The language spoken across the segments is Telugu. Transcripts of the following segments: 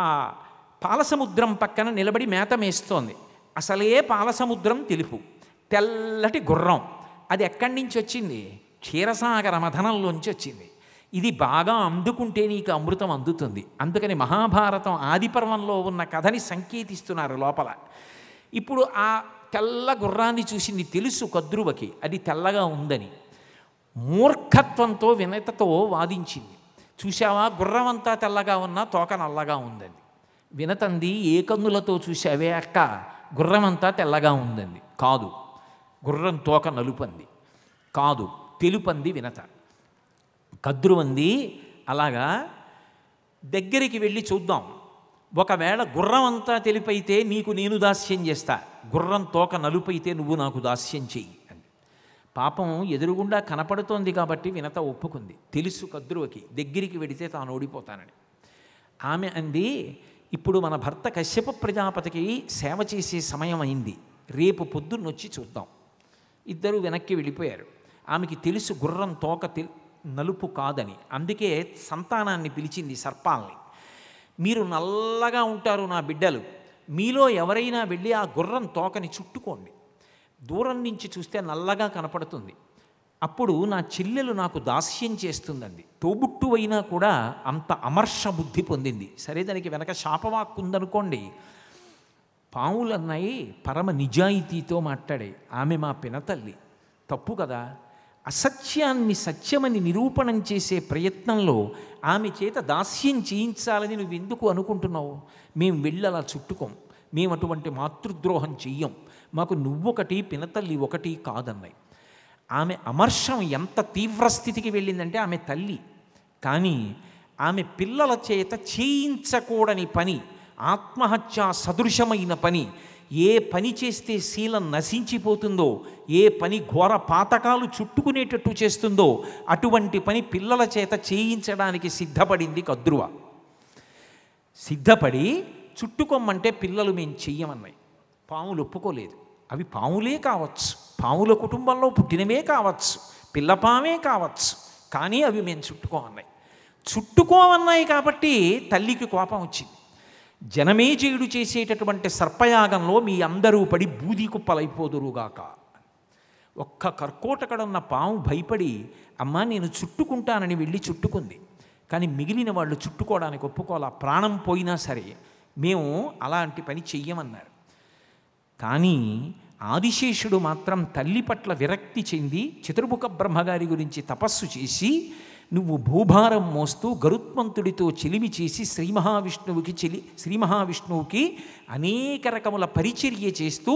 ఆ పాలసముద్రం పక్కన నిలబడి మేత మేస్తోంది అసలే పాలసముద్రం తెలుపు తెల్లటి గుర్రం అది ఎక్కడి నుంచి వచ్చింది క్షీరసాగర మధనంలోంచి వచ్చింది ఇది బాగా అందుకుంటే నీకు అమృతం అందుతుంది అందుకని మహాభారతం ఆదిపర్వంలో ఉన్న కథని సంకేతిస్తున్నారు లోపల ఇప్పుడు ఆ తెల్ల గుర్రాన్ని చూసింది తెలుసు కద్రువకి అది తెల్లగా ఉందని మూర్ఖత్వంతో వినతతో వాదించింది చూసావా గుర్రం అంతా తెల్లగా ఉన్నా తోక నల్లగా ఉందండి వినతంది ఏ కన్నులతో చూసావే అక్క గుర్రం అంతా తెల్లగా ఉందండి కాదు గుర్రం తోక నలుపంది కాదు తెలుపంది వినత కద్రువంది అలాగా దగ్గరికి వెళ్ళి చూద్దాం ఒకవేళ గుర్రం అంతా తెలిపైతే నీకు నేను దాస్యం చేస్తా గుర్రం తోక నలుపైతే నువ్వు నాకు దాస్యం చెయ్యి పాపం ఎదురుగుండా కనపడుతోంది కాబట్టి వినత ఒప్పుకుంది తెలుసు కద్రువకి దగ్గరికి వెడితే తాను ఓడిపోతానని ఆమె అంది ఇప్పుడు మన భర్త కశ్యప ప్రజాపతికి సేవ చేసే సమయం అయింది రేపు పొద్దున్నొచ్చి చూద్దాం ఇద్దరు వెనక్కి వెళ్ళిపోయారు ఆమెకి తెలుసు గుర్రం తోక నలుపు కాదని అందుకే సంతానాన్ని పిలిచింది సర్పాల్ని మీరు నల్లగా ఉంటారు నా బిడ్డలు మీలో ఎవరైనా వెళ్ళి ఆ గుర్రం తోకని చుట్టుకోండి దూరం నుంచి చూస్తే నల్లగా కనపడుతుంది అప్పుడు నా చెల్లెలు నాకు దాస్యం చేస్తుందండి తోబుట్టు అయినా కూడా అంత అమర్ష బుద్ధి పొందింది సరే దానికి వెనక శాపవాక్కు ఉందనుకోండి పావులన్నాయి పరమ నిజాయితీతో మాట్లాడే ఆమె మా పినతల్లి తప్పు కదా అసత్యాన్ని సత్యమని నిరూపణం చేసే ప్రయత్నంలో ఆమె చేత దాస్యం చేయించాలని నువ్వు ఎందుకు అనుకుంటున్నావు మేము వెళ్ళి అలా చుట్టుకోం మేము అటువంటి మాతృద్రోహం చెయ్యం మాకు నువ్వొకటి పినతల్లి ఒకటి కాదన్నాయి ఆమె అమర్షం ఎంత తీవ్రస్థితికి వెళ్ళిందంటే ఆమె తల్లి కానీ ఆమె పిల్లల చేత చేయించకూడని పని ఆత్మహత్య సదృశమైన పని ఏ పని చేస్తే శీలం నశించిపోతుందో ఏ పని ఘోర పాతకాలు చుట్టుకునేటట్టు చేస్తుందో అటువంటి పని పిల్లల చేత చేయించడానికి సిద్ధపడింది కద్రువ సిద్ధపడి చుట్టుకొమ్మంటే పిల్లలు మేము చెయ్యమన్నాయి పాములు ఒప్పుకోలేదు అవి పాములే కావచ్చు పాముల కుటుంబంలో పుట్టినవే కావచ్చు పిల్లపామే కావచ్చు కానీ అవి మేము చుట్టుకోమన్నాయి చుట్టుకోమన్నాయి కాబట్టి తల్లికి కోపం వచ్చింది జనమేజయుడు చేసేటటువంటి సర్పయాగంలో మీ అందరూ పడి బూది కుప్పలైపోదురుగాక ఒక్క కర్కోటకడున్న పాము భయపడి అమ్మ నేను చుట్టుకుంటానని వెళ్ళి చుట్టుకుంది కానీ మిగిలిన వాళ్ళు చుట్టుకోవడానికి ఒప్పుకోవాలి ప్రాణం పోయినా సరే మేము అలాంటి పని చెయ్యమన్నారు కానీ ఆదిశేషుడు మాత్రం తల్లి పట్ల విరక్తి చెంది చతుర్ముఖ బ్రహ్మగారి గురించి తపస్సు చేసి నువ్వు భూభారం మోస్తూ గరుత్మంతుడితో చెలిమి చేసి శ్రీ మహావిష్ణువుకి చెలి శ్రీ మహావిష్ణువుకి అనేక రకముల పరిచర్య చేస్తూ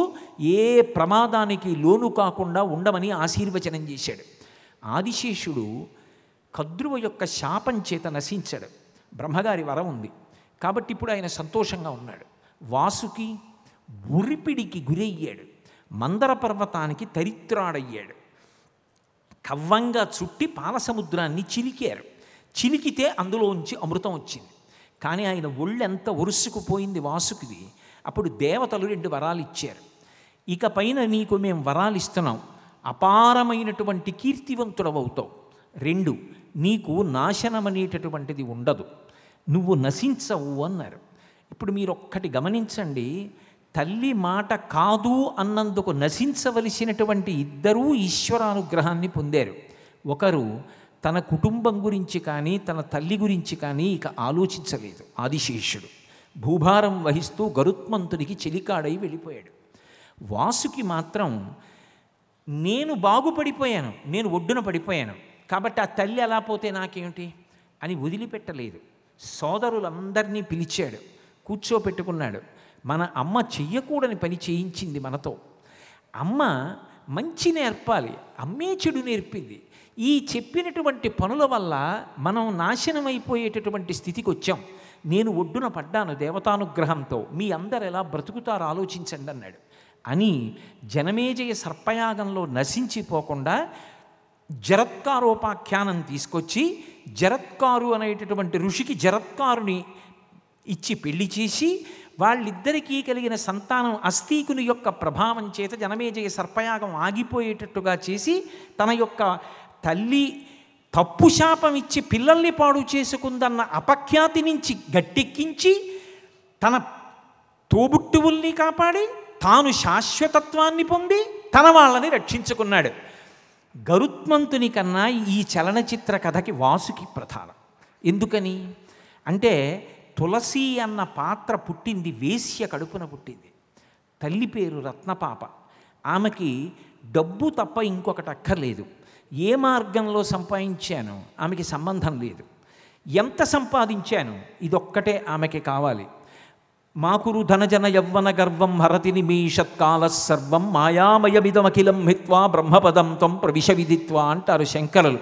ఏ ప్రమాదానికి లోను కాకుండా ఉండమని ఆశీర్వచనం చేశాడు ఆదిశేషుడు కద్రువ యొక్క శాపం చేత నశించాడు బ్రహ్మగారి వరం ఉంది కాబట్టి ఇప్పుడు ఆయన సంతోషంగా ఉన్నాడు వాసుకి ఉరిపిడికి గురయ్యాడు మందర పర్వతానికి తరిత్రాడయ్యాడు కవ్వంగా చుట్టి పాలసముద్రాన్ని చిలికారు చిలికితే అందులోంచి అమృతం వచ్చింది కానీ ఆయన ఒళ్ళెంత ఒరుసుకుపోయింది వాసుకిది అప్పుడు దేవతలు రెండు వరాలు ఇచ్చారు ఇక పైన నీకు మేము వరాలు ఇస్తున్నాం అపారమైనటువంటి కీర్తివంతుడవవుతావు రెండు నీకు నాశనం అనేటటువంటిది ఉండదు నువ్వు నశించవు అన్నారు ఇప్పుడు మీరు ఒక్కటి గమనించండి తల్లి మాట కాదు అన్నందుకు నశించవలసినటువంటి ఇద్దరూ ఈశ్వరానుగ్రహాన్ని పొందారు ఒకరు తన కుటుంబం గురించి కానీ తన తల్లి గురించి కానీ ఇక ఆలోచించలేదు ఆదిశేషుడు భూభారం వహిస్తూ గరుత్మంతుడికి చెలికాడై వెళ్ళిపోయాడు వాసుకి మాత్రం నేను బాగుపడిపోయాను నేను ఒడ్డున పడిపోయాను కాబట్టి ఆ తల్లి అలా పోతే నాకేమిటి అని వదిలిపెట్టలేదు సోదరులందరినీ పిలిచాడు కూర్చోపెట్టుకున్నాడు మన అమ్మ చెయ్యకూడని పని చేయించింది మనతో అమ్మ మంచి నేర్పాలి అమ్మే చెడు నేర్పింది ఈ చెప్పినటువంటి పనుల వల్ల మనం నాశనం అయిపోయేటటువంటి స్థితికి వచ్చాం నేను ఒడ్డున పడ్డాను దేవతానుగ్రహంతో మీ అందరు ఎలా బ్రతుకుతారు ఆలోచించండి అన్నాడు అని జనమేజయ సర్పయాగంలో నశించిపోకుండా జరత్కారోపాఖ్యానం తీసుకొచ్చి జరత్కారు అనేటటువంటి ఋషికి జరత్కారుని ఇచ్చి పెళ్లి చేసి వాళ్ళిద్దరికీ కలిగిన సంతానం అస్థీకుని యొక్క ప్రభావం చేత జనమేజయ సర్పయాగం ఆగిపోయేటట్టుగా చేసి తన యొక్క తల్లి తప్పు శాపం ఇచ్చి పిల్లల్ని పాడు చేసుకుందన్న అపఖ్యాతి నుంచి గట్టెక్కించి తన తోబుట్టువుల్ని కాపాడి తాను శాశ్వతత్వాన్ని పొంది తన వాళ్ళని రక్షించుకున్నాడు గరుత్మంతుని కన్నా ఈ చలనచిత్ర కథకి వాసుకి ప్రధానం ఎందుకని అంటే తులసి అన్న పాత్ర పుట్టింది వేశ్య కడుపున పుట్టింది తల్లి పేరు రత్నపాప ఆమెకి డబ్బు తప్ప ఇంకొకటి అక్కర్లేదు ఏ మార్గంలో సంపాదించాను ఆమెకి సంబంధం లేదు ఎంత సంపాదించాను ఇదొక్కటే ఆమెకి కావాలి మాకురు ధనజన యవ్వన గర్వం హరతి నిమీషత్కాల సర్వం మాయామయమిదమఖిలం హిత్వా బ్రహ్మపదం త్వం ప్రవిష విదిత్వా అంటారు శంకరులు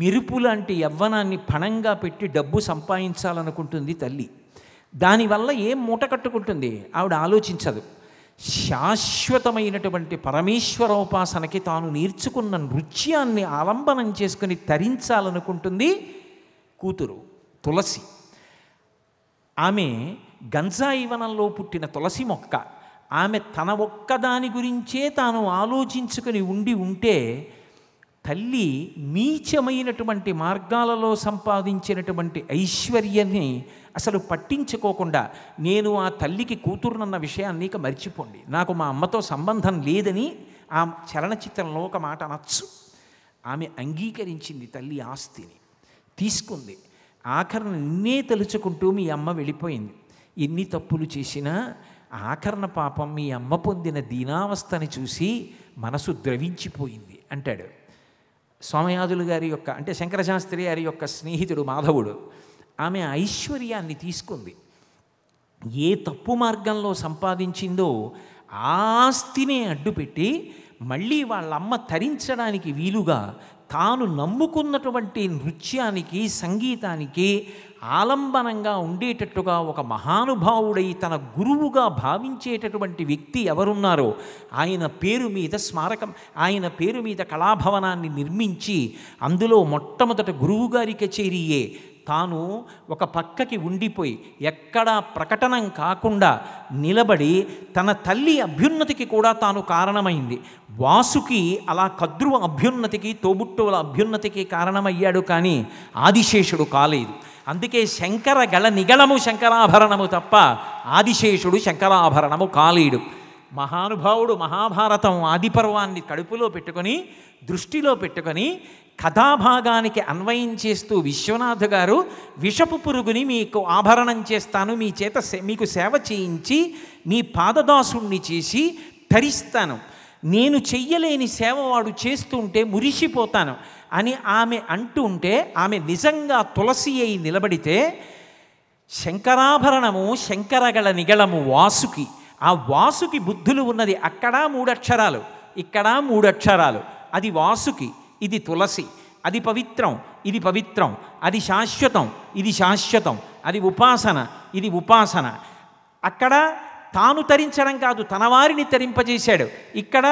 మెరుపు లాంటి యవ్వనాన్ని పణంగా పెట్టి డబ్బు సంపాదించాలనుకుంటుంది తల్లి దానివల్ల ఏం మూటకట్టుకుంటుంది ఆవిడ ఆలోచించదు శాశ్వతమైనటువంటి పరమేశ్వరోపాసనకి తాను నేర్చుకున్న నృత్యాన్ని ఆలంబనం చేసుకుని తరించాలనుకుంటుంది కూతురు తులసి ఆమె గంజాయివనంలో పుట్టిన తులసి మొక్క ఆమె తన ఒక్కదాని గురించే తాను ఆలోచించుకుని ఉండి ఉంటే తల్లి నీచమైనటువంటి మార్గాలలో సంపాదించినటువంటి ఐశ్వర్యాన్ని అసలు పట్టించుకోకుండా నేను ఆ తల్లికి కూతురునన్న విషయాన్ని ఇక మర్చిపోండి నాకు మా అమ్మతో సంబంధం లేదని ఆ చలనచిత్రంలో ఒక మాట అనొచ్చు ఆమె అంగీకరించింది తల్లి ఆస్తిని తీసుకుంది ఆఖరణ నిన్నే తలుచుకుంటూ మీ అమ్మ వెళ్ళిపోయింది ఎన్ని తప్పులు చేసినా ఆఖరణ పాపం మీ అమ్మ పొందిన దీనావస్థని చూసి మనసు ద్రవించిపోయింది అంటాడు సోమయాజులు గారి యొక్క అంటే శంకరశాస్త్రి గారి యొక్క స్నేహితుడు మాధవుడు ఆమె ఐశ్వర్యాన్ని తీసుకుంది ఏ తప్పు మార్గంలో సంపాదించిందో ఆస్తిని అడ్డుపెట్టి మళ్ళీ వాళ్ళమ్మ తరించడానికి వీలుగా తాను నమ్ముకున్నటువంటి నృత్యానికి సంగీతానికి ఆలంబనంగా ఉండేటట్టుగా ఒక మహానుభావుడై తన గురువుగా భావించేటటువంటి వ్యక్తి ఎవరున్నారో ఆయన పేరు మీద స్మారకం ఆయన పేరు మీద కళాభవనాన్ని నిర్మించి అందులో మొట్టమొదట గురువుగారి కచేరీయే తాను ఒక పక్కకి ఉండిపోయి ఎక్కడా ప్రకటనం కాకుండా నిలబడి తన తల్లి అభ్యున్నతికి కూడా తాను కారణమైంది వాసుకి అలా కద్రువ అభ్యున్నతికి తోబుట్టువుల అభ్యున్నతికి కారణమయ్యాడు కానీ ఆదిశేషుడు కాలేదు అందుకే శంకర గళ నిగళము శంకరాభరణము తప్ప ఆదిశేషుడు శంకరాభరణము కాలేడు మహానుభావుడు మహాభారతం ఆదిపర్వాన్ని కడుపులో పెట్టుకొని దృష్టిలో పెట్టుకొని కథాభాగానికి అన్వయం చేస్తూ విశ్వనాథ్ గారు విషపు పురుగుని మీకు ఆభరణం చేస్తాను మీ చేత మీకు సేవ చేయించి మీ పాదదాసుణ్ణి చేసి తరిస్తాను నేను చెయ్యలేని సేవ వాడు చేస్తుంటే మురిసిపోతాను అని ఆమె అంటూ ఉంటే ఆమె నిజంగా తులసి అయి నిలబడితే శంకరాభరణము శంకరగల నిగళము వాసుకి ఆ వాసుకి బుద్ధులు ఉన్నది అక్కడ మూడక్షరాలు ఇక్కడ మూడక్షరాలు అది వాసుకి ఇది తులసి అది పవిత్రం ఇది పవిత్రం అది శాశ్వతం ఇది శాశ్వతం అది ఉపాసన ఇది ఉపాసన అక్కడ తాను తరించడం కాదు తన వారిని తరింపజేశాడు ఇక్కడ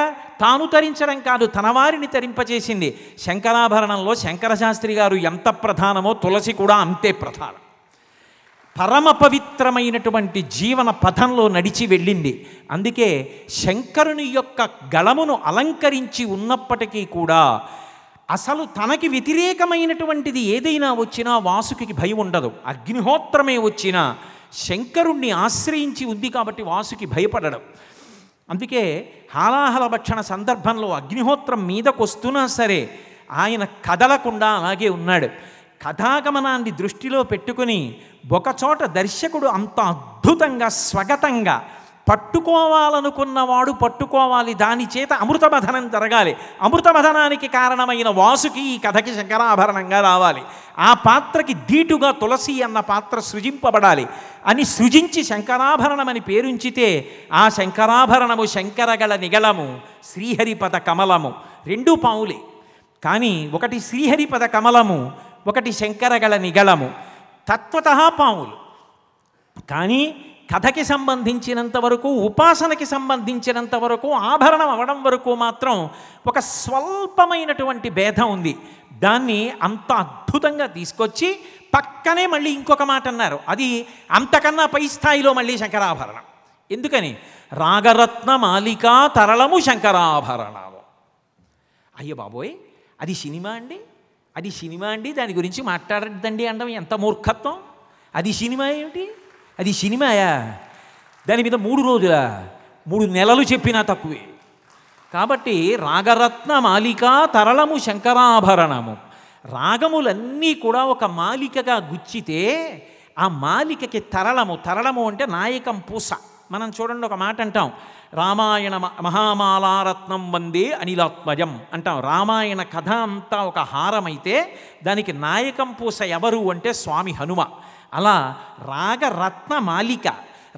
తాను తరించడం కాదు తన వారిని తరింపజేసింది శంకరాభరణంలో శంకరశాస్త్రి గారు ఎంత ప్రధానమో తులసి కూడా అంతే ప్రధానం పరమ పవిత్రమైనటువంటి జీవన పథంలో నడిచి వెళ్ళింది అందుకే శంకరుని యొక్క గళమును అలంకరించి ఉన్నప్పటికీ కూడా అసలు తనకి వ్యతిరేకమైనటువంటిది ఏదైనా వచ్చినా వాసుకి భయం ఉండదు అగ్నిహోత్రమే వచ్చినా శంకరుణ్ణి ఆశ్రయించి ఉంది కాబట్టి వాసుకి భయపడడం అందుకే హాలాహల భక్షణ సందర్భంలో అగ్నిహోత్రం మీదకు వస్తున్నా సరే ఆయన కదలకుండా అలాగే ఉన్నాడు కథాగమనాన్ని దృష్టిలో పెట్టుకుని ఒకచోట దర్శకుడు అంత అద్భుతంగా స్వగతంగా పట్టుకోవాలనుకున్నవాడు పట్టుకోవాలి దాని చేత అమృతమథనం జరగాలి అమృతమథనానికి కారణమైన వాసుకి ఈ కథకి శంకరాభరణంగా రావాలి ఆ పాత్రకి ధీటుగా తులసి అన్న పాత్ర సృజింపబడాలి అని సృజించి శంకరాభరణమని పేరుంచితే ఆ శంకరాభరణము శంకరగల నిగళము శ్రీహరిపద కమలము రెండు పావులే కానీ ఒకటి శ్రీహరిపద కమలము ఒకటి శంకరగల నిగళము తత్వత పావులు కానీ కథకి సంబంధించినంత వరకు ఉపాసనకి సంబంధించినంత వరకు ఆభరణం అవడం వరకు మాత్రం ఒక స్వల్పమైనటువంటి భేదం ఉంది దాన్ని అంత అద్భుతంగా తీసుకొచ్చి పక్కనే మళ్ళీ ఇంకొక మాట అన్నారు అది అంతకన్నా పై స్థాయిలో మళ్ళీ శంకరాభరణం ఎందుకని రాగరత్న మాలికా తరళము శంకరాభరణాలు అయ్యో బాబోయ్ అది సినిమా అండి అది సినిమా అండి దాని గురించి మాట్లాడద్దండి అనడం ఎంత మూర్ఖత్వం అది సినిమా ఏమిటి అది సినిమాయా దాని మీద మూడు రోజుల మూడు నెలలు చెప్పినా తక్కువే కాబట్టి రాగరత్న మాలిక తరళము శంకరాభరణము రాగములన్నీ కూడా ఒక మాలికగా గుచ్చితే ఆ మాలికకి తరళము తరళము అంటే నాయకం పూస మనం చూడండి ఒక మాట అంటాం రామాయణ మహామాలారత్నం వందే అనిలాత్మజం అంటాం రామాయణ కథ అంతా ఒక హారమైతే దానికి నాయకం పూస ఎవరు అంటే స్వామి హనుమ అలా రత్న మాలిక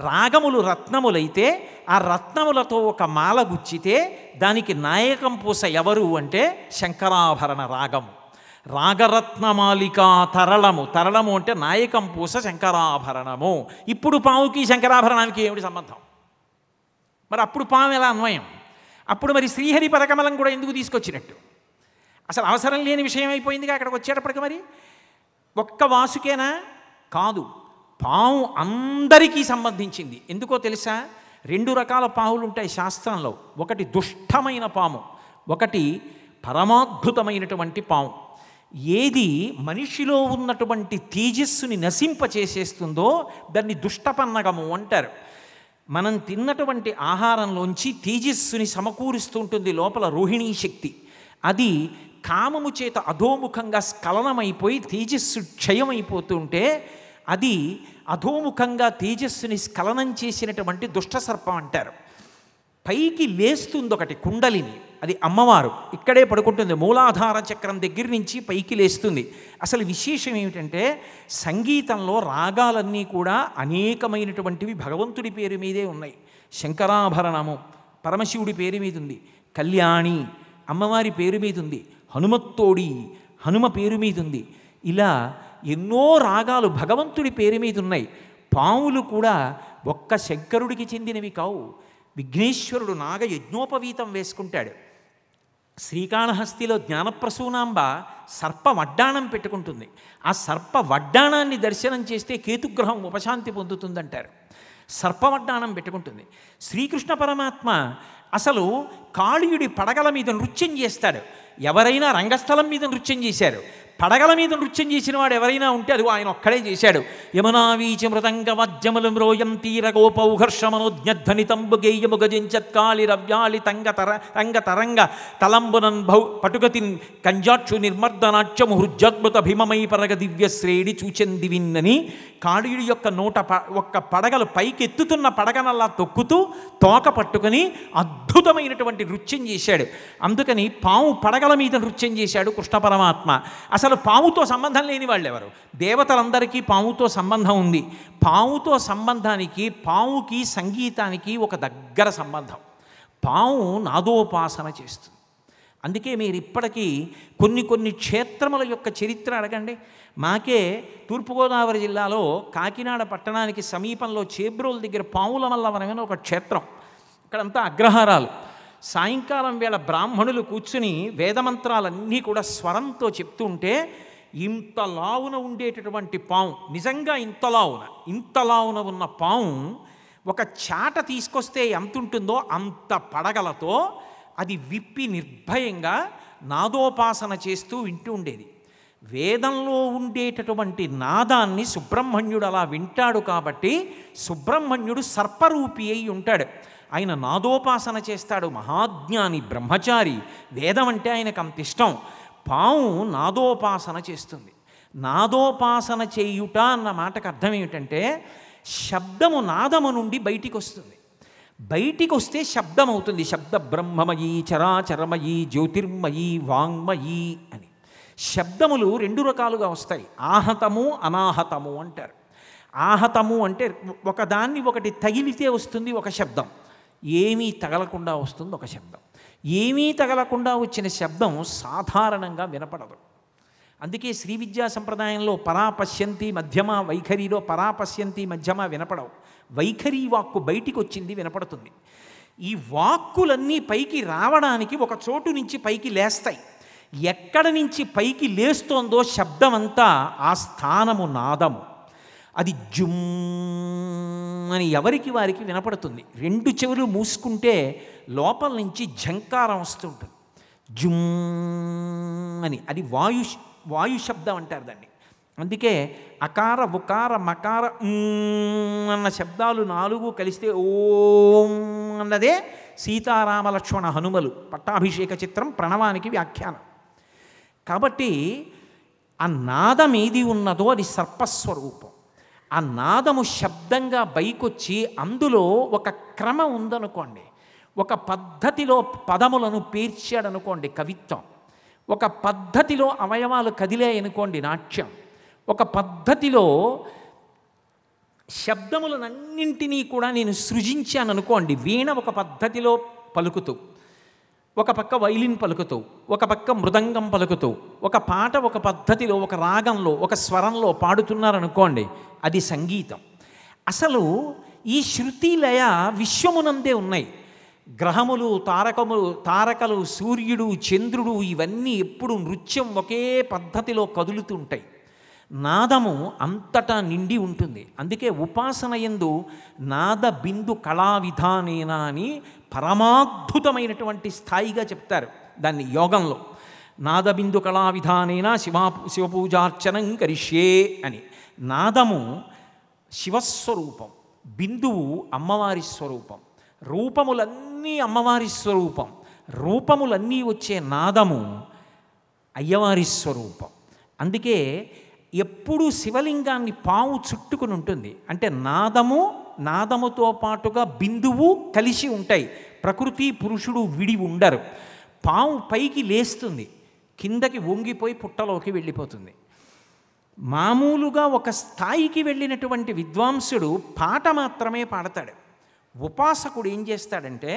రాగములు రత్నములైతే ఆ రత్నములతో ఒక మాల గుచ్చితే దానికి నాయకం పూస ఎవరు అంటే శంకరాభరణ రాగము రాగరత్నమాలికా తరళము తరళము అంటే నాయకం పూస శంకరాభరణము ఇప్పుడు పావుకి శంకరాభరణానికి ఏమిటి సంబంధం మరి అప్పుడు పాము ఎలా అన్వయం అప్పుడు మరి శ్రీహరి పదకమలం కూడా ఎందుకు తీసుకొచ్చినట్టు అసలు అవసరం లేని విషయం అయిపోయిందిగా అక్కడికి వచ్చేటప్పటికి మరి ఒక్క వాసుకేనా కాదు పావు అందరికీ సంబంధించింది ఎందుకో తెలుసా రెండు రకాల పావులు ఉంటాయి శాస్త్రంలో ఒకటి దుష్టమైన పాము ఒకటి పరమాద్భుతమైనటువంటి పాము ఏది మనిషిలో ఉన్నటువంటి తేజస్సుని నశింపచేసేస్తుందో దాన్ని దుష్టపన్నగము అంటారు మనం తిన్నటువంటి ఆహారంలోంచి తేజస్సుని సమకూరుస్తూ ఉంటుంది లోపల రోహిణీ శక్తి అది కామము చేత అధోముఖంగా స్ఖలనమైపోయి తేజస్సు క్షయమైపోతుంటే అది అధోముఖంగా తేజస్సుని స్ఖలనం చేసినటువంటి దుష్ట సర్పం అంటారు పైకి లేస్తుంది ఒకటి కుండలిని అది అమ్మవారు ఇక్కడే పడుకుంటుంది మూలాధార చక్రం దగ్గర నుంచి పైకి లేస్తుంది అసలు విశేషం ఏమిటంటే సంగీతంలో రాగాలన్నీ కూడా అనేకమైనటువంటివి భగవంతుడి పేరు మీదే ఉన్నాయి శంకరాభరణము పరమశివుడి పేరు మీద ఉంది కళ్యాణి అమ్మవారి పేరు మీద ఉంది హనుమత్తోడి హనుమ పేరు మీద ఉంది ఇలా ఎన్నో రాగాలు భగవంతుడి పేరు మీద ఉన్నాయి పాములు కూడా ఒక్క శంకరుడికి చెందినవి కావు విఘ్నేశ్వరుడు నాగ యజ్ఞోపవీతం వేసుకుంటాడు శ్రీకాళహస్తిలో జ్ఞానప్రసూనాంబ సర్ప వడ్డాణం పెట్టుకుంటుంది ఆ సర్ప వడ్డాణాన్ని దర్శనం చేస్తే కేతుగ్రహం ఉపశాంతి పొందుతుందంటారు సర్పవడ్డాణం పెట్టుకుంటుంది శ్రీకృష్ణ పరమాత్మ అసలు కాళీయుడి పడగల మీద నృత్యం చేస్తాడు ఎవరైనా రంగస్థలం మీద నృత్యం చేశారు పడగల మీద నృత్యం చేసిన వాడు ఎవరైనా ఉంటే అది ఆయన ఒక్కడే చేశాడు యమునావీచి మృతంగ వజ్జములు మ్రోయం తీర తంబు గేయము గజించత్కాలి రవ్యాలి తంగ తర రంగ తరంగ తలంబునన్ భౌ పటుగతిన్ కంజాక్షు నిర్మర్దనాట్యము హృజ్జద్భుత భీమమై పరగ శ్రేణి చూచెంది విన్నని కాళీయుడి యొక్క నూట ప ఒక్క పడగలు పైకెత్తుతున్న పడగనల్లా తొక్కుతూ తోక పట్టుకుని అద్భుతమైనటువంటి నృత్యం చేశాడు అందుకని పాము పడగల మీద నృత్యం చేశాడు కృష్ణ పరమాత్మ అసలు అసలు పాముతో సంబంధం లేని వాళ్ళు ఎవరు దేవతలందరికీ పాముతో సంబంధం ఉంది పాముతో సంబంధానికి పాముకి సంగీతానికి ఒక దగ్గర సంబంధం పాము నాదోపాసన చేస్తుంది అందుకే మీరు ఇప్పటికీ కొన్ని కొన్ని క్షేత్రముల యొక్క చరిత్ర అడగండి మాకే తూర్పుగోదావరి జిల్లాలో కాకినాడ పట్టణానికి సమీపంలో చేబ్రోల్ దగ్గర పాముల మల్లవనం ఒక క్షేత్రం ఇక్కడంతా అగ్రహారాలు సాయంకాలం వేళ బ్రాహ్మణులు కూర్చుని వేదమంత్రాలన్నీ కూడా స్వరంతో చెప్తూ ఉంటే ఇంత లావున ఉండేటటువంటి పాము నిజంగా ఇంత లావున ఇంత లావున ఉన్న పాము ఒక చాట తీసుకొస్తే ఎంత ఉంటుందో అంత పడగలతో అది విప్పి నిర్భయంగా నాదోపాసన చేస్తూ వింటూ ఉండేది వేదంలో ఉండేటటువంటి నాదాన్ని సుబ్రహ్మణ్యుడు అలా వింటాడు కాబట్టి సుబ్రహ్మణ్యుడు సర్పరూపి అయి ఉంటాడు ఆయన నాదోపాసన చేస్తాడు మహాజ్ఞాని బ్రహ్మచారి వేదం అంటే ఆయనకు అంత ఇష్టం పాము నాదోపాసన చేస్తుంది నాదోపాసన చేయుట అన్న మాటకు అర్థం ఏమిటంటే శబ్దము నాదము నుండి బయటికి వస్తుంది బయటికి వస్తే శబ్దం అవుతుంది శబ్ద బ్రహ్మమయీ చరాచరమయీ జ్యోతిర్మయీ వాంగ్మయీ అని శబ్దములు రెండు రకాలుగా వస్తాయి ఆహతము అనాహతము అంటారు ఆహతము అంటే ఒకదాన్ని ఒకటి తగిలితే వస్తుంది ఒక శబ్దం ఏమీ తగలకుండా వస్తుంది ఒక శబ్దం ఏమీ తగలకుండా వచ్చిన శబ్దం సాధారణంగా వినపడదు అందుకే శ్రీ విద్యా సంప్రదాయంలో పరాపశ్యంతి మధ్యమ వైఖరిలో పరాపశ్యంతి మధ్యమ వినపడవు వైఖరి వాక్కు బయటికి వచ్చింది వినపడుతుంది ఈ వాక్కులన్నీ పైకి రావడానికి ఒక చోటు నుంచి పైకి లేస్తాయి ఎక్కడ నుంచి పైకి లేస్తోందో శబ్దమంతా ఆ స్థానము నాదము అది జుమ్ అని ఎవరికి వారికి వినపడుతుంది రెండు చెవులు మూసుకుంటే లోపల నుంచి ఝంకారం ఉంటుంది జుమ్ అని అది వాయు వాయు శబ్దం అంటారు దాన్ని అందుకే అకార ఉకార మకార అన్న శబ్దాలు నాలుగు కలిస్తే ఓం అన్నదే సీతారామ లక్ష్మణ హనుమలు పట్టాభిషేక చిత్రం ప్రణవానికి వ్యాఖ్యానం కాబట్టి ఆ నాదం ఏది ఉన్నదో అది సర్పస్వరూపం ఆ నాదము శబ్దంగా బైకొచ్చి అందులో ఒక క్రమం ఉందనుకోండి ఒక పద్ధతిలో పదములను పేర్చాడనుకోండి కవిత్వం ఒక పద్ధతిలో అవయవాలు కదిలాయనుకోండి నాట్యం ఒక పద్ధతిలో శబ్దములనన్నింటినీ కూడా నేను సృజించాను అనుకోండి వీణ ఒక పద్ధతిలో పలుకుతూ ఒక పక్క వైలిన్ పలుకుతూ ఒక పక్క మృదంగం పలుకుతూ ఒక పాట ఒక పద్ధతిలో ఒక రాగంలో ఒక స్వరంలో పాడుతున్నారనుకోండి అది సంగీతం అసలు ఈ శృతి లయ విశ్వమునందే ఉన్నాయి గ్రహములు తారకములు తారకలు సూర్యుడు చంద్రుడు ఇవన్నీ ఎప్పుడు నృత్యం ఒకే పద్ధతిలో కదులుతుంటాయి నాదము అంతటా నిండి ఉంటుంది అందుకే ఉపాసన ఎందు నాద బిందు కళా విధానేనా అని పరమాద్భుతమైనటువంటి స్థాయిగా చెప్తారు దాన్ని యోగంలో నాదబిందు కళా విధానైనా శివా శివపూజార్చనం కరిష్యే అని నాదము శివస్వరూపం బిందువు అమ్మవారి స్వరూపం రూపములన్నీ అమ్మవారి స్వరూపం రూపములన్నీ వచ్చే నాదము అయ్యవారి స్వరూపం అందుకే ఎప్పుడూ శివలింగాన్ని పావు చుట్టుకుని ఉంటుంది అంటే నాదము నాదముతో పాటుగా బిందువు కలిసి ఉంటాయి ప్రకృతి పురుషుడు విడి ఉండరు పాము పైకి లేస్తుంది కిందకి వంగిపోయి పుట్టలోకి వెళ్ళిపోతుంది మామూలుగా ఒక స్థాయికి వెళ్ళినటువంటి విద్వాంసుడు పాట మాత్రమే పాడతాడు ఉపాసకుడు ఏం చేస్తాడంటే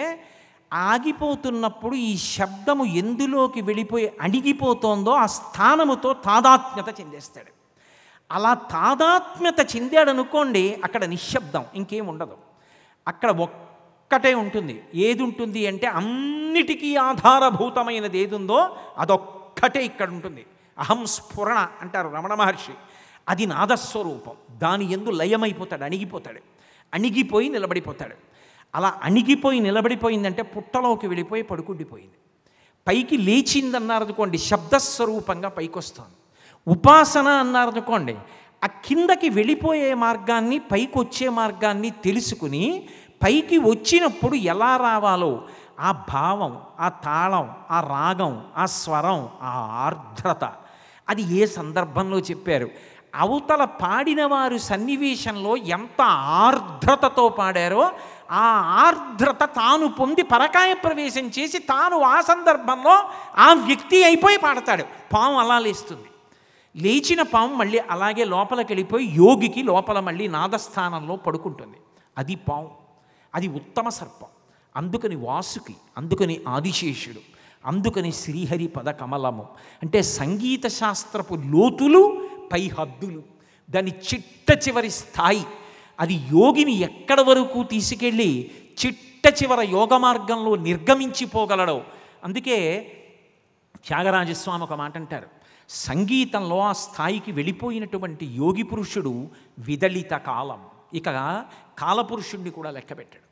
ఆగిపోతున్నప్పుడు ఈ శబ్దము ఎందులోకి వెళ్ళిపోయి అణిగిపోతోందో ఆ స్థానముతో తాదాత్మ్యత చెందేస్తాడు అలా తాదాత్మ్యత చెందాడనుకోండి అక్కడ నిశ్శబ్దం ఇంకేం ఉండదు అక్కడ ఒక్కటే ఉంటుంది ఏది ఉంటుంది అంటే అన్నిటికీ ఆధారభూతమైనది ఏది ఉందో అదొక్కటే ఇక్కడ ఉంటుంది అహం స్ఫురణ అంటారు రమణ మహర్షి అది నాదస్వరూపం దాని ఎందు లయమైపోతాడు అణిగిపోతాడు అణిగిపోయి నిలబడిపోతాడు అలా అణిగిపోయి నిలబడిపోయిందంటే పుట్టలోకి వెళ్ళిపోయి పడుకుండిపోయింది పైకి లేచిందన్నారనుకోండి శబ్దస్వరూపంగా పైకొస్తుంది ఉపాసన అన్నారనుకోండి ఆ కిందకి వెళ్ళిపోయే మార్గాన్ని పైకి వచ్చే మార్గాన్ని తెలుసుకుని పైకి వచ్చినప్పుడు ఎలా రావాలో ఆ భావం ఆ తాళం ఆ రాగం ఆ స్వరం ఆ ఆర్ద్రత అది ఏ సందర్భంలో చెప్పారు అవతల పాడిన వారు సన్నివేశంలో ఎంత ఆర్ద్రతతో పాడారో ఆ ఆర్ద్రత తాను పొంది పరకాయ ప్రవేశం చేసి తాను ఆ సందర్భంలో ఆ వ్యక్తి అయిపోయి పాడతాడు పాము అలా లేస్తుంది లేచిన పాము మళ్ళీ అలాగే లోపలికి వెళ్ళిపోయి యోగికి లోపల మళ్ళీ నాదస్థానంలో పడుకుంటుంది అది పాము అది ఉత్తమ సర్పం అందుకని వాసుకి అందుకని ఆదిశేషుడు అందుకని శ్రీహరి పద కమలము అంటే సంగీత శాస్త్రపు లోతులు పై హద్దులు దాని చిట్ట చివరి స్థాయి అది యోగిని ఎక్కడ వరకు తీసుకెళ్ళి చిట్ట చివర యోగ మార్గంలో నిర్గమించిపోగలడో అందుకే త్యాగరాజస్వామి ఒక మాట అంటారు సంగీతంలో ఆ స్థాయికి వెళ్ళిపోయినటువంటి యోగి పురుషుడు విదళిత కాలం ఇక కాలపురుషుణ్ణి కూడా లెక్కబెట్టాడు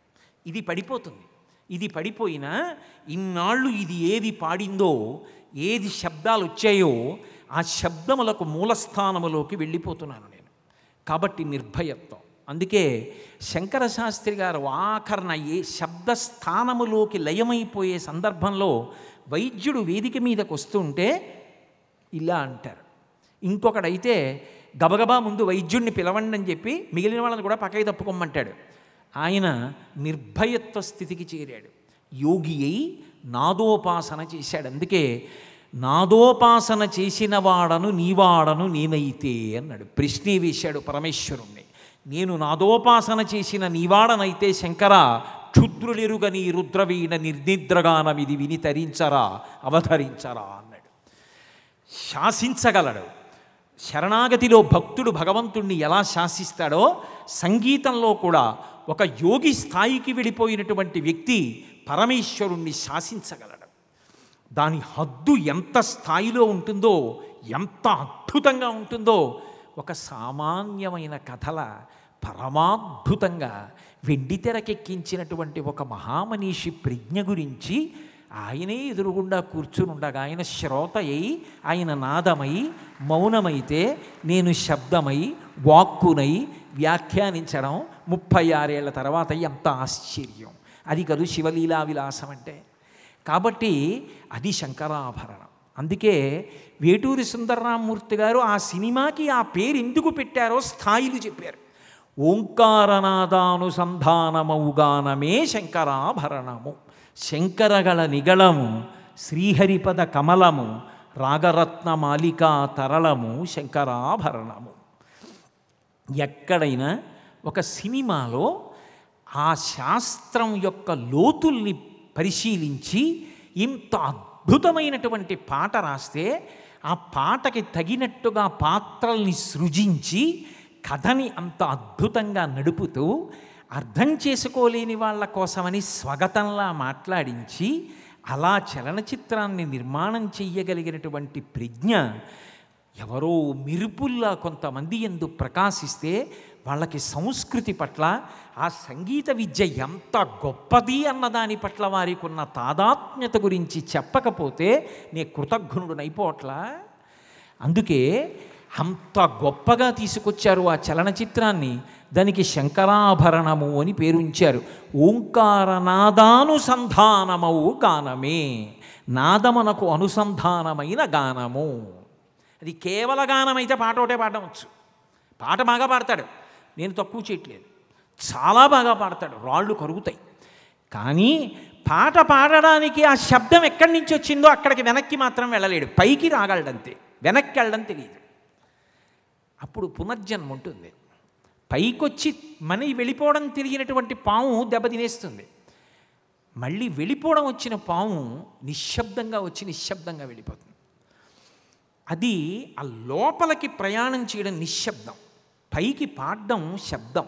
ఇది పడిపోతుంది ఇది పడిపోయినా ఇన్నాళ్ళు ఇది ఏది పాడిందో ఏది శబ్దాలు వచ్చాయో ఆ శబ్దములకు మూలస్థానములోకి వెళ్ళిపోతున్నాను నేను కాబట్టి నిర్భయత్వం అందుకే శంకర శాస్త్రి గారు ఆఖరణ ఏ శబ్ద స్థానములోకి లయమైపోయే సందర్భంలో వైద్యుడు వేదిక మీదకు వస్తుంటే ఇలా అంటారు ఇంకొకడైతే గబగబా ముందు వైద్యుడిని పిలవండి అని చెప్పి మిగిలిన వాళ్ళని కూడా పక్కకి తప్పుకోమంటాడు ఆయన నిర్భయత్వ స్థితికి చేరాడు యోగి అయి నాదోపాసన చేశాడు అందుకే నాదోపాసన చేసిన వాడను నీవాడను నేనైతే అన్నాడు ప్రశ్నే వేశాడు పరమేశ్వరుణ్ణి నేను నాదోపాసన చేసిన నీవాడనైతే శంకర క్షుద్రులెరుగని రుద్రవీణ నిర్నిద్రగానమిది విని తరించరా అవతరించరా శాసించగలడు శరణాగతిలో భక్తుడు భగవంతుణ్ణి ఎలా శాసిస్తాడో సంగీతంలో కూడా ఒక యోగి స్థాయికి వెళ్ళిపోయినటువంటి వ్యక్తి పరమేశ్వరుణ్ణి శాసించగలడు దాని హద్దు ఎంత స్థాయిలో ఉంటుందో ఎంత అద్భుతంగా ఉంటుందో ఒక సామాన్యమైన కథల పరమాద్భుతంగా వెండి తెరకెక్కించినటువంటి ఒక మహామనీషి ప్రజ్ఞ గురించి ఆయనే ఎదురుగుండా కూర్చుని ఉండగా ఆయన శ్రోతయై ఆయన నాదమై మౌనమైతే నేను శబ్దమై వాక్కునై వ్యాఖ్యానించడం ముప్పై ఆరేళ్ల తర్వాత ఎంత ఆశ్చర్యం అది కాదు శివలీలా విలాసం అంటే కాబట్టి అది శంకరాభరణం అందుకే వేటూరి సుందర్రామ్మూర్తి గారు ఆ సినిమాకి ఆ పేరు ఎందుకు పెట్టారో స్థాయిలు చెప్పారు ఓంకారనాదానుసంధానమౌగానమే శంకరాభరణము శంకరగళ నిగళము శ్రీహరిపద కమలము రాగరత్న మాలికా తరళము శంకరాభరణము ఎక్కడైనా ఒక సినిమాలో ఆ శాస్త్రం యొక్క లోతుల్ని పరిశీలించి ఇంత అద్భుతమైనటువంటి పాట రాస్తే ఆ పాటకి తగినట్టుగా పాత్రల్ని సృజించి కథని అంత అద్భుతంగా నడుపుతూ అర్థం చేసుకోలేని వాళ్ళ కోసమని స్వగతంలా మాట్లాడించి అలా చలనచిత్రాన్ని నిర్మాణం చెయ్యగలిగినటువంటి ప్రజ్ఞ ఎవరో మిరుపుల్లా కొంతమంది ఎందు ప్రకాశిస్తే వాళ్ళకి సంస్కృతి పట్ల ఆ సంగీత విద్య ఎంత గొప్పది అన్నదాని పట్ల వారికి ఉన్న తాదాత్మ్యత గురించి చెప్పకపోతే కృతజ్ఞుడు కృతజ్ఞుడునైపోట్లా అందుకే అంత గొప్పగా తీసుకొచ్చారు ఆ చలనచిత్రాన్ని దానికి శంకరాభరణము అని పేరుంచారు ఓంకారనాదానుసంధానమవు గానమే నాదమునకు అనుసంధానమైన గానము అది కేవల గానమైతే పాట ఒకటే పాడవచ్చు పాట బాగా పాడతాడు నేను తక్కువ చేయట్లేదు చాలా బాగా పాడతాడు రాళ్ళు కరుగుతాయి కానీ పాట పాడడానికి ఆ శబ్దం ఎక్కడి నుంచి వచ్చిందో అక్కడికి వెనక్కి మాత్రం వెళ్ళలేడు పైకి రాగలడంతే వెనక్కి వెళ్ళడం తెలియదు అప్పుడు పునర్జన్మ ఉంటుంది పైకొచ్చి మని వెళ్ళిపోవడం తెలియనటువంటి పాము దెబ్బ తినేస్తుంది మళ్ళీ వెళ్ళిపోవడం వచ్చిన పాము నిశ్శబ్దంగా వచ్చి నిశ్శబ్దంగా వెళ్ళిపోతుంది అది ఆ లోపలికి ప్రయాణం చేయడం నిశ్శబ్దం పైకి పాడడం శబ్దం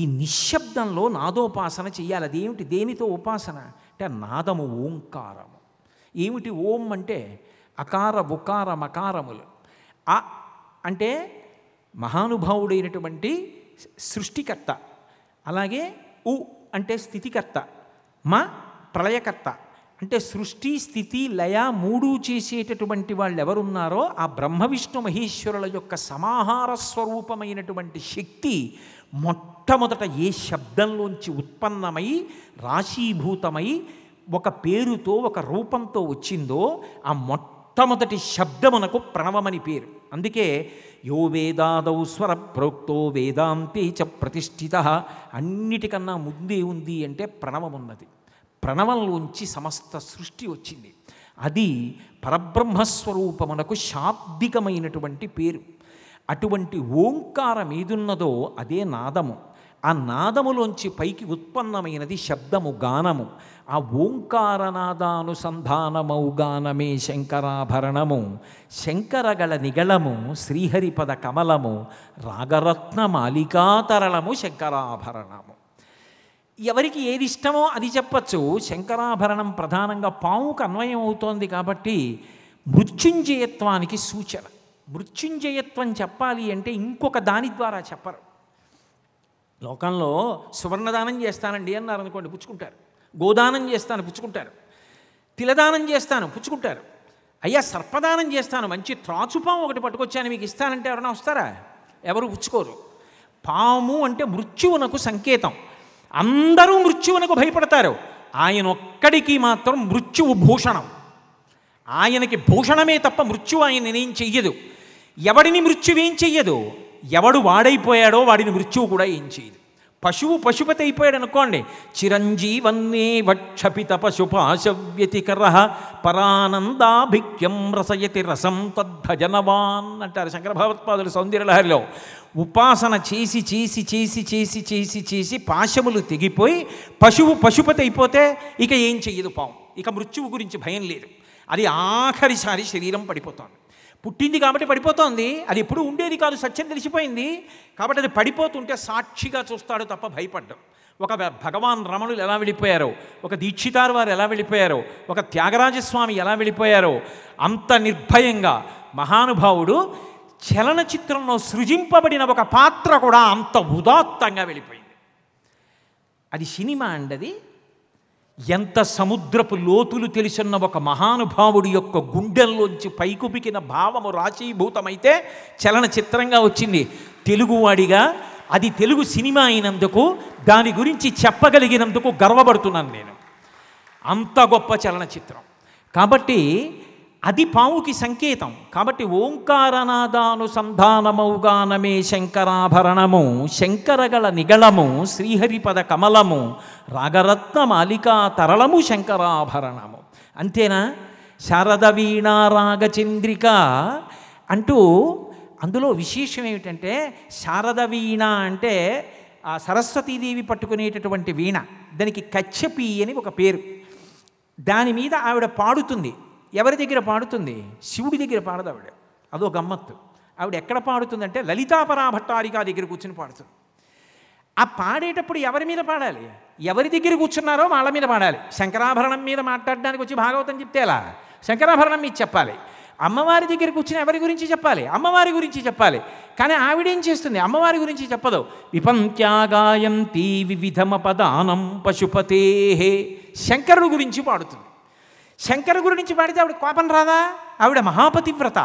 ఈ నిశ్శబ్దంలో నాదోపాసన చేయాలి అదేమిటి దేనితో ఉపాసన అంటే నాదము ఓంకారము ఏమిటి ఓం అంటే అకార ఉకార మకారములు అంటే మహానుభావుడైనటువంటి సృష్టికర్త అలాగే ఉ అంటే స్థితికర్త మా ప్రళయకర్త అంటే సృష్టి స్థితి లయ మూడు చేసేటటువంటి వాళ్ళు ఎవరున్నారో ఆ బ్రహ్మ విష్ణు మహేశ్వరుల యొక్క సమాహార స్వరూపమైనటువంటి శక్తి మొట్టమొదట ఏ శబ్దంలోంచి ఉత్పన్నమై రాశీభూతమై ఒక పేరుతో ఒక రూపంతో వచ్చిందో ఆ మొట్ట మొట్టమొదటి శబ్దమునకు ప్రణవమని పేరు అందుకే యో వేదాదౌ స్వర ప్రోక్తో వేదాంతి చ ప్రతిష్ఠిత అన్నిటికన్నా ముందే ఉంది అంటే ప్రణవం ఉన్నది ప్రణవంలోంచి సమస్త సృష్టి వచ్చింది అది పరబ్రహ్మస్వరూపమునకు శాబ్దికమైనటువంటి పేరు అటువంటి ఓంకారం ఏదున్నదో అదే నాదము ఆ నాదములోంచి పైకి ఉత్పన్నమైనది శబ్దము గానము ఆ ఓంకారనాదానుసంధానమౌ గానమే శంకరాభరణము శంకరగల నిగళము శ్రీహరిపద కమలము రాగరత్న మాలికాతరళము శంకరాభరణము ఎవరికి ఏది ఇష్టమో అది చెప్పచ్చు శంకరాభరణం ప్రధానంగా పాముకు అన్వయం అవుతోంది కాబట్టి మృత్యుంజయత్వానికి సూచన మృత్యుంజయత్వం చెప్పాలి అంటే ఇంకొక దాని ద్వారా చెప్పరు లోకంలో సువర్ణదానం చేస్తానండి అన్నారు అనుకోండి పుచ్చుకుంటారు గోదానం చేస్తాను పుచ్చుకుంటారు తిలదానం చేస్తాను పుచ్చుకుంటారు అయ్యా సర్పదానం చేస్తాను మంచి త్రాచుపాము ఒకటి పట్టుకొచ్చాను మీకు ఇస్తానంటే ఎవరైనా వస్తారా ఎవరు పుచ్చుకోరు పాము అంటే మృత్యువునకు సంకేతం అందరూ మృత్యువునకు భయపడతారు ఆయన ఒక్కడికి మాత్రం మృత్యువు భూషణం ఆయనకి భూషణమే తప్ప మృత్యువు ఆయన ఏం చెయ్యదు ఎవడిని మృత్యువేం చెయ్యదు ఎవడు వాడైపోయాడో వాడిని మృత్యువు కూడా ఏం చేయదు పశువు పశుపతి అయిపోయాడు అనుకోండి చిరంజీవన్నే వక్షపిత పశుపాశవ్యతికర పరానందాభిక్యం రసయతి రసం తద్భజనవాన్ అంటారు శంకరభావత్పాదులు సౌందర్యలహరిలో ఉపాసన చేసి చేసి చేసి చేసి చేసి చేసి పాశములు తెగిపోయి పశువు పశుపతి అయిపోతే ఇక ఏం చెయ్యదు పాము ఇక మృత్యువు గురించి భయం లేదు అది ఆఖరిసారి శరీరం పడిపోతుంది పుట్టింది కాబట్టి పడిపోతోంది అది ఎప్పుడు ఉండేది కాదు సత్యం తెలిసిపోయింది కాబట్టి అది పడిపోతుంటే సాక్షిగా చూస్తాడు తప్ప భయపడ్డం ఒక భగవాన్ రమణులు ఎలా వెళ్ళిపోయారో ఒక దీక్షితారు వారు ఎలా వెళ్ళిపోయారో ఒక త్యాగరాజస్వామి ఎలా వెళ్ళిపోయారో అంత నిర్భయంగా మహానుభావుడు చలనచిత్రంలో సృజింపబడిన ఒక పాత్ర కూడా అంత ఉదాత్తంగా వెళ్ళిపోయింది అది సినిమా అండది ఎంత సముద్రపు లోతులు తెలిసిన ఒక మహానుభావుడి యొక్క గుండెల్లోంచి పైకుపికిన భావము రాచీభూతమైతే చలనచిత్రంగా వచ్చింది తెలుగువాడిగా అది తెలుగు సినిమా అయినందుకు దాని గురించి చెప్పగలిగినందుకు గర్వపడుతున్నాను నేను అంత గొప్ప చలనచిత్రం కాబట్టి అది పావుకి సంకేతం కాబట్టి ఓంకారనాదానుసంధానమౌగానమే శంకరాభరణము శంకరగల నిగళము శ్రీహరిపద కమలము రాగరత్న మాలికా తరళము శంకరాభరణము అంతేనా శారద వీణారాగచంద్రిక అంటూ అందులో విశేషం ఏమిటంటే శారద వీణ అంటే ఆ సరస్వతీదేవి పట్టుకునేటటువంటి వీణ దానికి కచ్చపి అని ఒక పేరు దాని మీద ఆవిడ పాడుతుంది ఎవరి దగ్గర పాడుతుంది శివుడి దగ్గర పాడదు ఆవిడ అదో గమ్మత్తు ఆవిడ ఎక్కడ పాడుతుందంటే లలితాపరా భట్టారిక దగ్గర కూర్చుని పాడుతుంది ఆ పాడేటప్పుడు ఎవరి మీద పాడాలి ఎవరి దగ్గర కూర్చున్నారో వాళ్ళ మీద పాడాలి శంకరాభరణం మీద మాట్లాడడానికి వచ్చి భాగవతం చెప్తే ఎలా శంకరాభరణం మీద చెప్పాలి అమ్మవారి దగ్గర కూర్చుని ఎవరి గురించి చెప్పాలి అమ్మవారి గురించి చెప్పాలి కానీ ఆవిడేం చేస్తుంది అమ్మవారి గురించి చెప్పదు విపంత్యాగాయంతి వివిధమ పదానం పశుపతే శంకరుడు గురించి పాడుతుంది శంకర గురించి పాడితే ఆవిడ కోపం రాదా ఆవిడ మహాపతివ్రత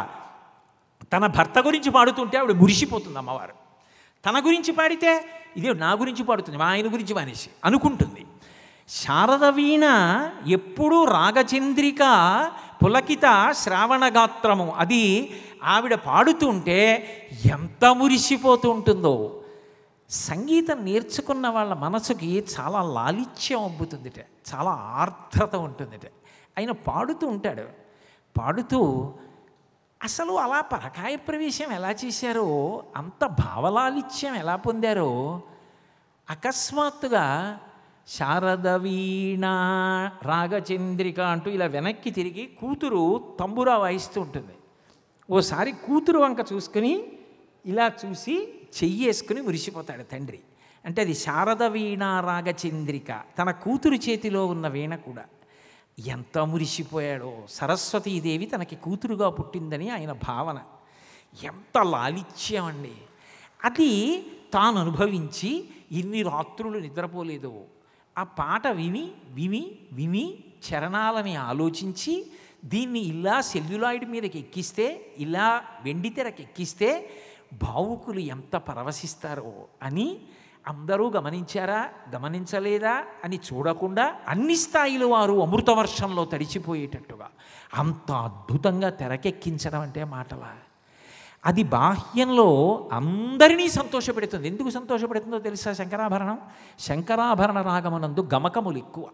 తన భర్త గురించి పాడుతుంటే ఆవిడ మురిసిపోతుంది అమ్మవారు తన గురించి పాడితే ఇదే నా గురించి పాడుతుంది మా ఆయన గురించి మానేసి అనుకుంటుంది శారద వీణ ఎప్పుడూ రాగచంద్రిక పులకిత శ్రావణగాత్రము అది ఆవిడ పాడుతుంటే ఎంత మురిసిపోతూ ఉంటుందో సంగీతం నేర్చుకున్న వాళ్ళ మనసుకి చాలా లాలిత్యం అబ్బుతుందిట చాలా ఆర్ద్రత ఉంటుందిట ఆయన పాడుతూ ఉంటాడు పాడుతూ అసలు అలా పరకాయ ప్రవేశం ఎలా చేశారో అంత భావలాలిత్యం ఎలా పొందారో అకస్మాత్తుగా శారద వీణ రాగచంద్రిక అంటూ ఇలా వెనక్కి తిరిగి కూతురు తంబురా వాయిస్తూ ఉంటుంది ఓసారి కూతురు వంక చూసుకుని ఇలా చూసి చెయ్యి వేసుకుని మురిసిపోతాడు తండ్రి అంటే అది శారద వీణ రాగచంద్రిక తన కూతురు చేతిలో ఉన్న వీణ కూడా ఎంత మురిసిపోయాడో సరస్వతీదేవి తనకి కూతురుగా పుట్టిందని ఆయన భావన ఎంత లాలిత్యం అండి అది తాను అనుభవించి ఇన్ని రాత్రులు నిద్రపోలేదు ఆ పాట విని విని విని చరణాలని ఆలోచించి దీన్ని ఇలా సెల్యులాయిడ్ మీదకి ఎక్కిస్తే ఇలా వెండితెరకెక్కిస్తే భావుకులు ఎంత పరవశిస్తారో అని అందరూ గమనించారా గమనించలేదా అని చూడకుండా అన్ని స్థాయిలు వారు అమృతవర్షంలో తడిచిపోయేటట్టుగా అంత అద్భుతంగా తెరకెక్కించడం అంటే మాటలా అది బాహ్యంలో అందరినీ సంతోషపెడుతుంది ఎందుకు సంతోషపెడుతుందో తెలుసా శంకరాభరణం శంకరాభరణ రాగమనందు గమకములు ఎక్కువ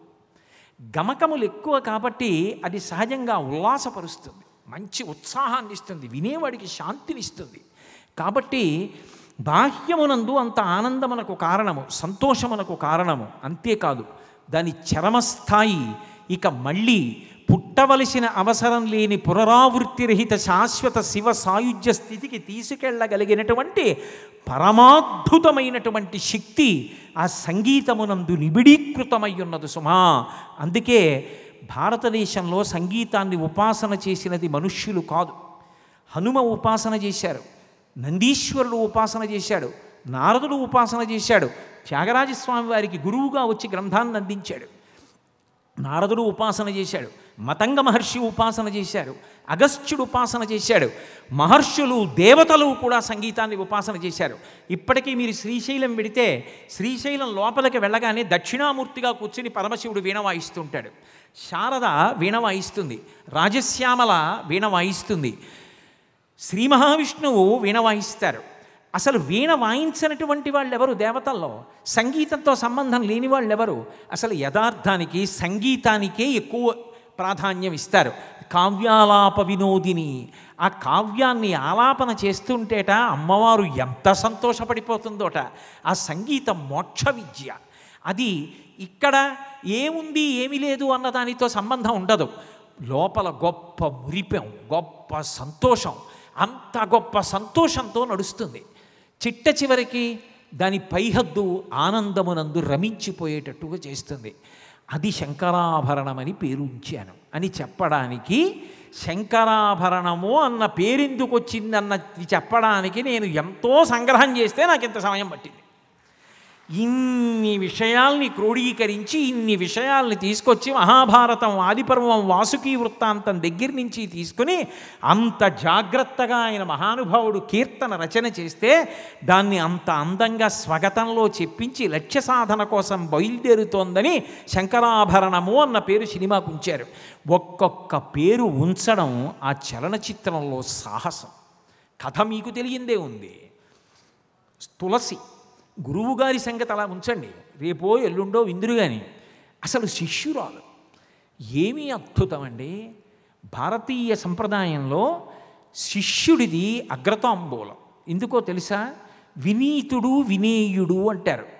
గమకములు ఎక్కువ కాబట్టి అది సహజంగా ఉల్లాసపరుస్తుంది మంచి ఉత్సాహాన్ని ఇస్తుంది వినేవాడికి శాంతినిస్తుంది కాబట్టి బాహ్యమునందు అంత ఆనందమునకు కారణము సంతోషమునకు కారణము అంతేకాదు దాని చరమస్థాయి ఇక మళ్ళీ పుట్టవలసిన అవసరం లేని పునరావృత్తిరహిత శాశ్వత శివ సాయుధ్య స్థితికి తీసుకెళ్ళగలిగినటువంటి పరమాద్భుతమైనటువంటి శక్తి ఆ సంగీతమునందు నిబిడీకృతమై ఉన్నది సుమా అందుకే భారతదేశంలో సంగీతాన్ని ఉపాసన చేసినది మనుష్యులు కాదు హనుమ ఉపాసన చేశారు నందీశ్వరుడు ఉపాసన చేశాడు నారదుడు ఉపాసన చేశాడు త్యాగరాజస్వామి వారికి గురువుగా వచ్చి గ్రంథాన్ని అందించాడు నారదుడు ఉపాసన చేశాడు మతంగ మహర్షి ఉపాసన చేశారు అగస్త్యుడు ఉపాసన చేశాడు మహర్షులు దేవతలు కూడా సంగీతాన్ని ఉపాసన చేశారు ఇప్పటికీ మీరు శ్రీశైలం పెడితే శ్రీశైలం లోపలికి వెళ్ళగానే దక్షిణామూర్తిగా కూర్చుని పరమశివుడు వీణ వాయిస్తుంటాడు శారద వీణ వాయిస్తుంది రాజశ్యామల వీణ వాయిస్తుంది శ్రీ మహావిష్ణువు వీణ వాయిస్తారు అసలు వీణ వాయించినటువంటి వాళ్ళు ఎవరు దేవతల్లో సంగీతంతో సంబంధం లేని వాళ్ళు ఎవరు అసలు యథార్థానికి సంగీతానికే ఎక్కువ ప్రాధాన్యం ఇస్తారు కావ్యాలాప వినోదిని ఆ కావ్యాన్ని ఆలాపన చేస్తుంటేట అమ్మవారు ఎంత సంతోషపడిపోతుందోట ఆ సంగీతం మోక్ష విద్య అది ఇక్కడ ఏముంది ఏమీ లేదు అన్నదానితో సంబంధం ఉండదు లోపల గొప్ప మురిపెం గొప్ప సంతోషం అంత గొప్ప సంతోషంతో నడుస్తుంది చిట్ట చివరికి దాని పైహద్దు ఆనందమునందు రమించిపోయేటట్టుగా చేస్తుంది అది శంకరాభరణమని పేరు ఉంచాను అని చెప్పడానికి శంకరాభరణము అన్న పేరెందుకు వచ్చిందన్నది చెప్పడానికి నేను ఎంతో సంగ్రహం చేస్తే నాకు ఇంత సమయం పట్టింది ఇన్ని విషయాల్ని క్రోడీకరించి ఇన్ని విషయాల్ని తీసుకొచ్చి మహాభారతం ఆదిపర్వం వాసుకీ వృత్తాంతం దగ్గర నుంచి తీసుకుని అంత జాగ్రత్తగా ఆయన మహానుభావుడు కీర్తన రచన చేస్తే దాన్ని అంత అందంగా స్వగతంలో చెప్పించి లక్ష్య సాధన కోసం బయలుదేరుతోందని శంకరాభరణము అన్న పేరు సినిమాకు ఉంచారు ఒక్కొక్క పేరు ఉంచడం ఆ చలనచిత్రంలో సాహసం కథ మీకు తెలియందే ఉంది తులసి గురువుగారి సంగతి అలా ఉంచండి రేపో ఎల్లుండో విందురు కానీ అసలు శిష్యురాలు ఏమీ అద్భుతమండి భారతీయ సంప్రదాయంలో శిష్యుడిది అగ్రతాంబూలం ఎందుకో తెలుసా వినీతుడు వినేయుడు అంటారు